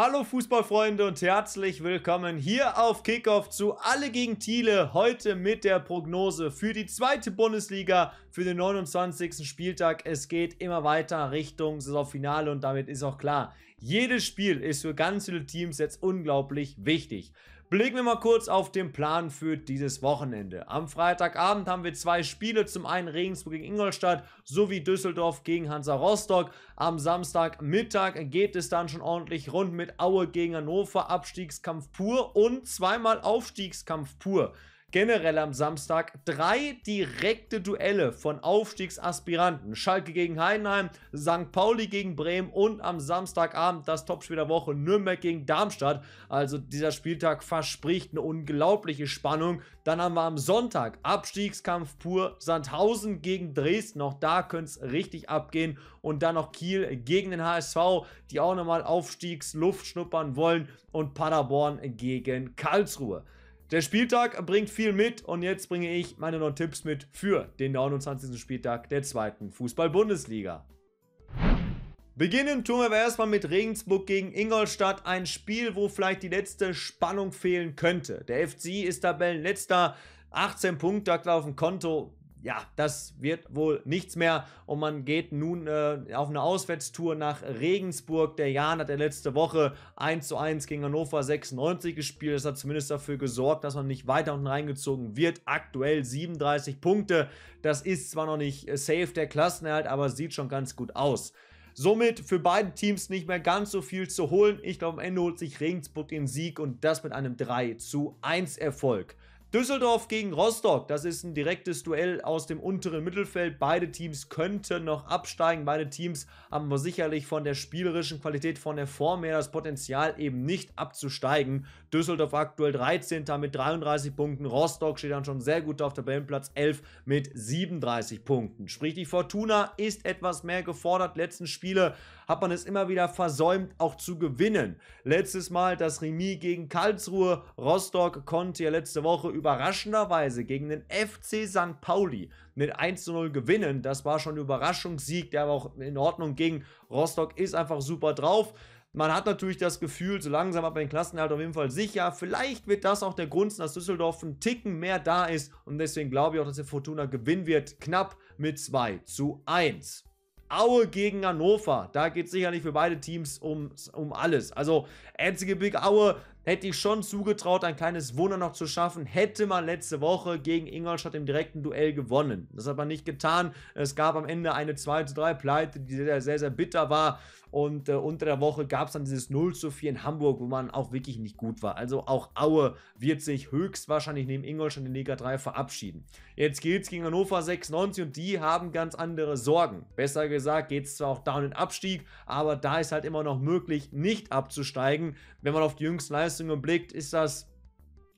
Hallo Fußballfreunde und herzlich willkommen hier auf Kickoff zu Alle gegen Thiele. Heute mit der Prognose für die zweite Bundesliga für den 29. Spieltag. Es geht immer weiter Richtung Saisonfinale und damit ist auch klar, jedes Spiel ist für ganz viele Teams jetzt unglaublich wichtig. Blicken wir mal kurz auf den Plan für dieses Wochenende. Am Freitagabend haben wir zwei Spiele, zum einen Regensburg gegen Ingolstadt sowie Düsseldorf gegen Hansa Rostock. Am Samstagmittag geht es dann schon ordentlich rund mit Aue gegen Hannover, Abstiegskampf pur und zweimal Aufstiegskampf pur generell am Samstag drei direkte Duelle von Aufstiegsaspiranten. Schalke gegen Heidenheim, St. Pauli gegen Bremen und am Samstagabend das Topspiel der Woche Nürnberg gegen Darmstadt. Also dieser Spieltag verspricht eine unglaubliche Spannung. Dann haben wir am Sonntag Abstiegskampf pur Sandhausen gegen Dresden. Auch da könnte es richtig abgehen. Und dann noch Kiel gegen den HSV, die auch nochmal Aufstiegsluft schnuppern wollen. Und Paderborn gegen Karlsruhe. Der Spieltag bringt viel mit und jetzt bringe ich meine neuen Tipps mit für den 29. Spieltag der zweiten Fußball-Bundesliga. Beginnen tun wir aber erstmal mit Regensburg gegen Ingolstadt. Ein Spiel, wo vielleicht die letzte Spannung fehlen könnte. Der FC ist Tabellenletzter, 18 Punkte auf dem Konto ja, das wird wohl nichts mehr. Und man geht nun äh, auf eine Auswärtstour nach Regensburg. Der Jan hat ja letzte Woche 1 zu 1 gegen Hannover 96 gespielt. Das hat zumindest dafür gesorgt, dass man nicht weiter unten reingezogen wird. Aktuell 37 Punkte. Das ist zwar noch nicht äh, safe der Klassenerhalt, aber sieht schon ganz gut aus. Somit für beide Teams nicht mehr ganz so viel zu holen. Ich glaube, am Ende holt sich Regensburg den Sieg und das mit einem 3 zu 1 Erfolg. Düsseldorf gegen Rostock, das ist ein direktes Duell aus dem unteren Mittelfeld. Beide Teams könnten noch absteigen. Beide Teams haben aber sicherlich von der spielerischen Qualität, von der Form her das Potenzial eben nicht abzusteigen. Düsseldorf aktuell 13. mit 33 Punkten. Rostock steht dann schon sehr gut auf Tabellenplatz 11 mit 37 Punkten. Sprich, die Fortuna ist etwas mehr gefordert. Letzten Spiele hat man es immer wieder versäumt, auch zu gewinnen. Letztes Mal das Remis gegen Karlsruhe. Rostock konnte ja letzte Woche überraschenderweise gegen den FC St. Pauli mit 1 zu 0 gewinnen. Das war schon ein Überraschungssieg, der aber auch in Ordnung ging. Rostock ist einfach super drauf. Man hat natürlich das Gefühl, so langsam hat man den Klassenerhalt auf jeden Fall sicher. Vielleicht wird das auch der Grund dass Düsseldorf einen Ticken mehr da ist. Und deswegen glaube ich auch, dass der Fortuna gewinnen wird. Knapp mit 2 zu 1. Aue gegen Hannover. Da geht es sicherlich für beide Teams um, um alles. Also, einzige Big Aue, hätte ich schon zugetraut, ein kleines Wunder noch zu schaffen, hätte man letzte Woche gegen Ingolstadt im direkten Duell gewonnen. Das hat man nicht getan. Es gab am Ende eine 2 zu 3 Pleite, die sehr, sehr, sehr bitter war. Und äh, unter der Woche gab es dann dieses 0 zu 4 in Hamburg, wo man auch wirklich nicht gut war. Also auch Aue wird sich höchstwahrscheinlich neben Ingolstadt in Liga 3 verabschieden. Jetzt geht es gegen Hannover 96 und die haben ganz andere Sorgen. Besser gesagt geht es zwar auch da in den Abstieg, aber da ist halt immer noch möglich, nicht abzusteigen, wenn man auf die jüngsten Leistungen blickt, ist das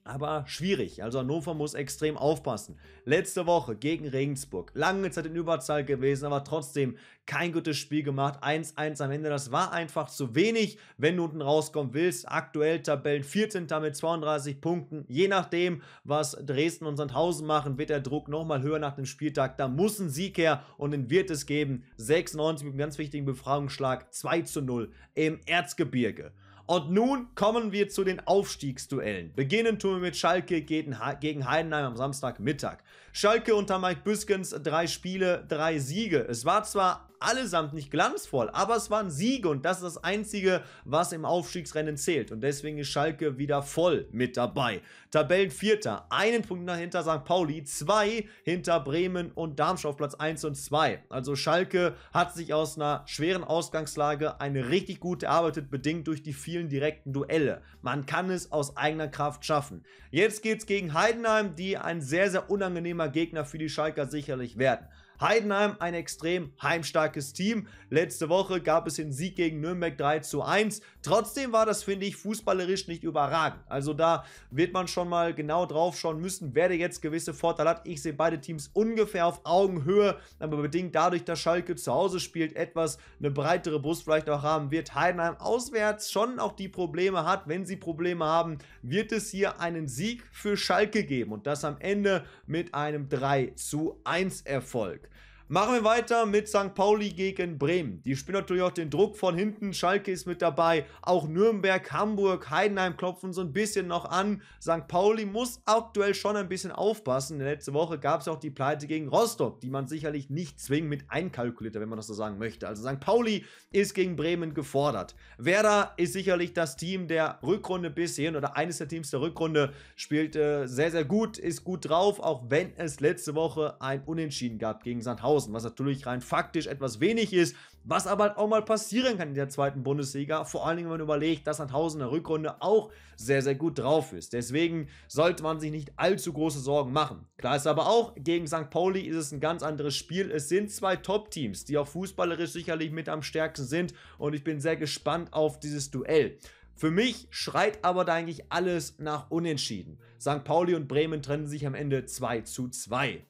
aber schwierig. Also Hannover muss extrem aufpassen. Letzte Woche gegen Regensburg. Lange Zeit in Überzahl gewesen, aber trotzdem kein gutes Spiel gemacht. 1-1 am Ende. Das war einfach zu wenig, wenn du unten rauskommen willst. Aktuell Tabellen 14. mit 32 Punkten. Je nachdem, was Dresden und Sandhausen machen, wird der Druck nochmal höher nach dem Spieltag. Da muss ein Sieg her und den wird es geben. 96 mit einem ganz wichtigen Befragungsschlag. 2 0 im Erzgebirge. Und nun kommen wir zu den Aufstiegsduellen. Beginnen tun wir mit Schalke gegen, Heidenheim am Samstagmittag. Schalke unter Mike Büskens drei Spiele, drei Siege. Es war zwar allesamt nicht glanzvoll, aber es waren Siege und das ist das Einzige, was im Aufstiegsrennen zählt. Und deswegen ist Schalke wieder voll mit dabei. Tabellenvierter, einen Punkt hinter St. Pauli, zwei hinter Bremen und Darmstadt auf Platz 1 und 2. Also Schalke hat sich aus einer schweren Ausgangslage eine richtig gute erarbeitet, bedingt durch die vielen direkten Duelle. Man kann es aus eigener Kraft schaffen. Jetzt geht es gegen Heidenheim, die ein sehr, sehr unangenehmer Gegner für die Schalker sicherlich werden. Heidenheim ein extrem heimstarkes Team. Letzte Woche gab es den Sieg gegen Nürnberg 3 zu 1. Trotzdem war das, finde ich, fußballerisch nicht überragend. Also da wird man schon mal genau drauf schauen müssen, wer der jetzt gewisse Vorteile hat. Ich sehe beide Teams ungefähr auf Augenhöhe, aber bedingt dadurch, dass Schalke zu Hause spielt, etwas eine breitere Brust vielleicht auch haben wird. Heidenheim auswärts schon auch die Probleme hat. Wenn sie Probleme haben, wird es hier einen Sieg für Schalke geben und das am Ende mit einem 3 zu 1 Erfolg. Machen wir weiter mit St. Pauli gegen Bremen. Die spielen natürlich auch den Druck von hinten. Schalke ist mit dabei. Auch Nürnberg, Hamburg, Heidenheim klopfen so ein bisschen noch an. St. Pauli muss aktuell schon ein bisschen aufpassen. Denn letzte Woche gab es auch die Pleite gegen Rostock, die man sicherlich nicht zwingend mit einkalkuliert hat, wenn man das so sagen möchte. Also St. Pauli ist gegen Bremen gefordert. Werder ist sicherlich das Team der Rückrunde bisher oder eines der Teams der Rückrunde. Spielt äh, sehr, sehr gut, ist gut drauf, auch wenn es letzte Woche ein Unentschieden gab gegen Sandhausen. 30.000, was natürlich rein faktisch etwas wenig ist, was aber halt auch mal passieren kann in der zweiten Bundesliga. Vor allen Dingen, wenn man überlegt, dass Sandhausen in der Rückrunde auch sehr, sehr gut drauf ist. Deswegen sollte man sich nicht allzu große Sorgen machen. Klar ist aber auch, gegen St. Pauli ist es ein ganz anderes Spiel. Es sind zwei Top-Teams, die auch fußballerisch sicherlich mit am stärksten sind und ich bin sehr gespannt auf dieses Duell. Für mich schreit aber da eigentlich alles nach Unentschieden. St. Pauli und Bremen trennen sich am Ende 2 zu 2.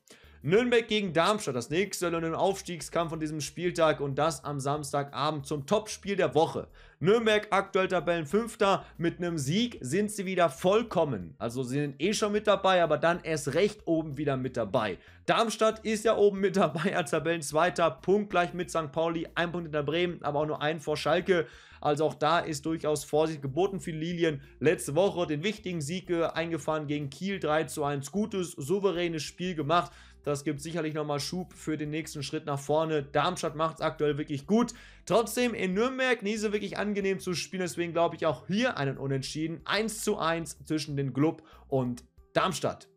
Nürnberg gegen Darmstadt, das nächste Duell Aufstiegskampf von diesem Spieltag und das am Samstagabend zum Topspiel der Woche. Nürnberg aktuell Tabellenfünfter, mit einem Sieg sind sie wieder vollkommen. Also sie sind eh schon mit dabei, aber dann erst recht oben wieder mit dabei. Darmstadt ist ja oben mit dabei als Tabellenzweiter, punktgleich mit St. Pauli, ein Punkt hinter Bremen, aber auch nur ein vor Schalke. Also auch da ist durchaus Vorsicht geboten für Lilien. Letzte Woche den wichtigen Sieg äh, eingefahren gegen Kiel 3 zu 1. Gutes, souveränes Spiel gemacht. Das gibt sicherlich nochmal Schub für den nächsten Schritt nach vorne. Darmstadt macht es aktuell wirklich gut. Trotzdem in Nürnberg nie so wirklich angenehm zu spielen. Deswegen glaube ich auch hier einen Unentschieden. 1 zu 1 zwischen den Club und Darmstadt.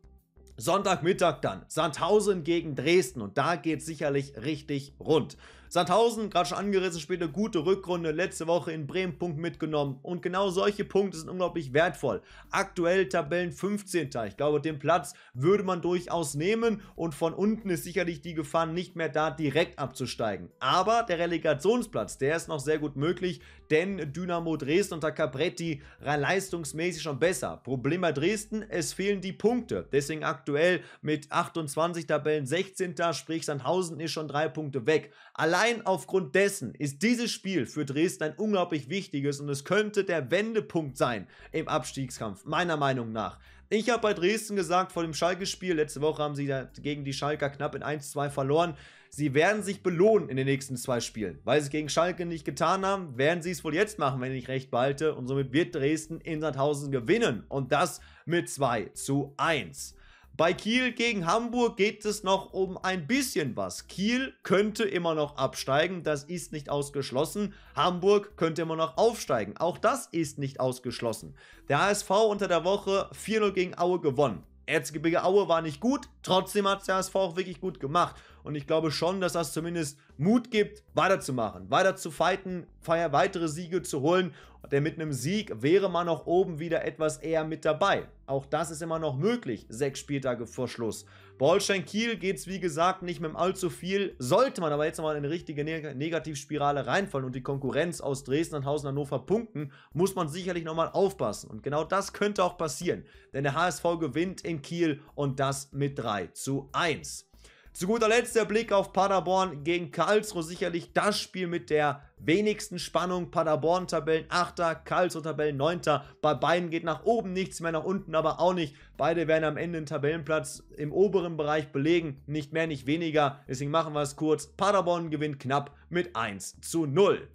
Sonntagmittag dann Sandhausen gegen Dresden und da geht es sicherlich richtig rund. Sandhausen, gerade schon angerissen, später gute Rückrunde, letzte Woche in Bremen Punkt mitgenommen. Und genau solche Punkte sind unglaublich wertvoll. Aktuell Tabellen 15. Ich glaube, den Platz würde man durchaus nehmen und von unten ist sicherlich die Gefahr nicht mehr da, direkt abzusteigen. Aber der Relegationsplatz, der ist noch sehr gut möglich, denn Dynamo Dresden unter Capretti rein leistungsmäßig schon besser. Problem bei Dresden, es fehlen die Punkte. Deswegen aktuell mit 28 Tabellen 16. Sprich, Sandhausen ist schon drei Punkte weg. Allein Allein aufgrund dessen ist dieses Spiel für Dresden ein unglaublich wichtiges und es könnte der Wendepunkt sein im Abstiegskampf, meiner Meinung nach. Ich habe bei Dresden gesagt, vor dem Schalke-Spiel, letzte Woche haben sie gegen die Schalker knapp in 1-2 verloren, sie werden sich belohnen in den nächsten zwei Spielen. Weil sie es gegen Schalke nicht getan haben, werden sie es wohl jetzt machen, wenn ich recht behalte. Und somit wird Dresden in Sandhausen gewinnen. Und das mit 2 zu 1. Bei Kiel gegen Hamburg geht es noch um ein bisschen was. Kiel könnte immer noch absteigen, das ist nicht ausgeschlossen. Hamburg könnte immer noch aufsteigen, auch das ist nicht ausgeschlossen. Der HSV unter der Woche 4-0 gegen Aue gewonnen. Erzgebirge Aue war nicht gut, trotzdem hat der HSV auch wirklich gut gemacht. Und ich glaube schon, dass das zumindest Mut gibt, weiterzumachen, weiter zu fighten, weitere Siege zu holen denn mit einem Sieg wäre man auch oben wieder etwas eher mit dabei. Auch das ist immer noch möglich, sechs Spieltage vor Schluss. Bolstein Kiel geht es wie gesagt nicht mit allzu viel, sollte man aber jetzt nochmal in eine richtige Neg Negativspirale reinfallen und die Konkurrenz aus Dresden und Hausen Hannover punkten, muss man sicherlich nochmal aufpassen. Und genau das könnte auch passieren, denn der HSV gewinnt in Kiel und das mit 3 zu 1. Zu guter Letzt der Blick auf Paderborn gegen Karlsruhe. Sicherlich das Spiel mit der wenigsten Spannung. Paderborn Tabellen 8. Karlsruhe Tabellen 9. Bei beiden geht nach oben nichts mehr, nach unten aber auch nicht. Beide werden am Ende den Tabellenplatz im oberen Bereich belegen. Nicht mehr, nicht weniger. Deswegen machen wir es kurz. Paderborn gewinnt knapp mit 1 zu 0.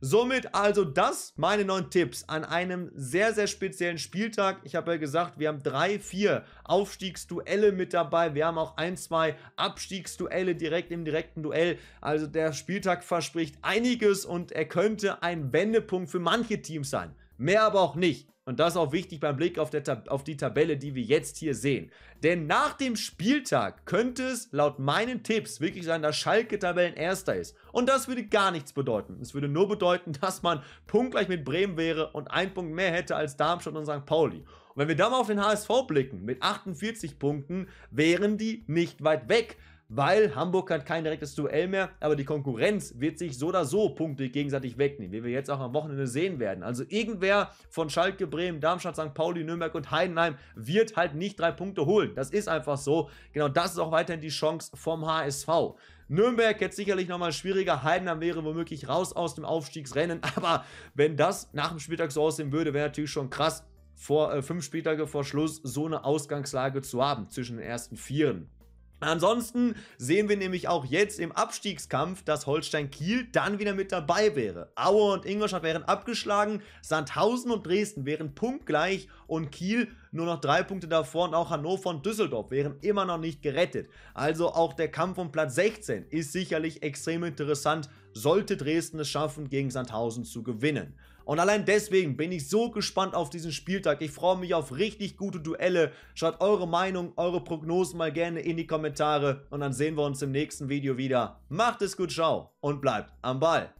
Somit also das meine neuen Tipps an einem sehr, sehr speziellen Spieltag. Ich habe ja gesagt, wir haben drei, vier Aufstiegsduelle mit dabei. Wir haben auch ein, zwei Abstiegsduelle direkt im direkten Duell. Also der Spieltag verspricht einiges und er könnte ein Wendepunkt für manche Teams sein. Mehr aber auch nicht. Und das ist auch wichtig beim Blick auf, auf, die Tabelle, die wir jetzt hier sehen. Denn nach dem Spieltag könnte es laut meinen Tipps wirklich sein, dass Schalke Tabellen erster ist. Und das würde gar nichts bedeuten. Es würde nur bedeuten, dass man punktgleich mit Bremen wäre und einen Punkt mehr hätte als Darmstadt und St. Pauli. Und wenn wir da mal auf den HSV blicken, mit 48 Punkten wären die nicht weit weg weil Hamburg hat kein direktes Duell mehr, aber die Konkurrenz wird sich so oder so Punkte gegenseitig wegnehmen, wie wir jetzt auch am Wochenende sehen werden. Also irgendwer von Schalke, Bremen, Darmstadt, St. Pauli, Nürnberg und Heidenheim wird halt nicht drei Punkte holen. Das ist einfach so. Genau das ist auch weiterhin die Chance vom HSV. Nürnberg jetzt sicherlich nochmal schwieriger. Heidenheim wäre womöglich raus aus dem Aufstiegsrennen. Aber wenn das nach dem Spieltag so aussehen würde, wäre natürlich schon krass, vor äh, fünf Spieltage vor Schluss so eine Ausgangslage zu haben zwischen den ersten Vieren. Ansonsten sehen wir nämlich auch jetzt im Abstiegskampf, dass Holstein Kiel dann wieder mit dabei wäre. Aue und Ingolstadt wären abgeschlagen, Sandhausen und Dresden wären punktgleich und Kiel nur noch drei Punkte davor und auch Hannover und Düsseldorf wären immer noch nicht gerettet. Also auch der Kampf um Platz 16 ist sicherlich extrem interessant, sollte Dresden es schaffen, gegen Sandhausen zu gewinnen. Und allein deswegen bin ich so gespannt auf diesen Spieltag. Ich freue mich auf richtig gute Duelle. Schaut eure Meinung, eure Prognosen mal gerne in die Kommentare. Und dann sehen wir uns im nächsten Video wieder. Macht es gut, ciao und bleibt am Ball.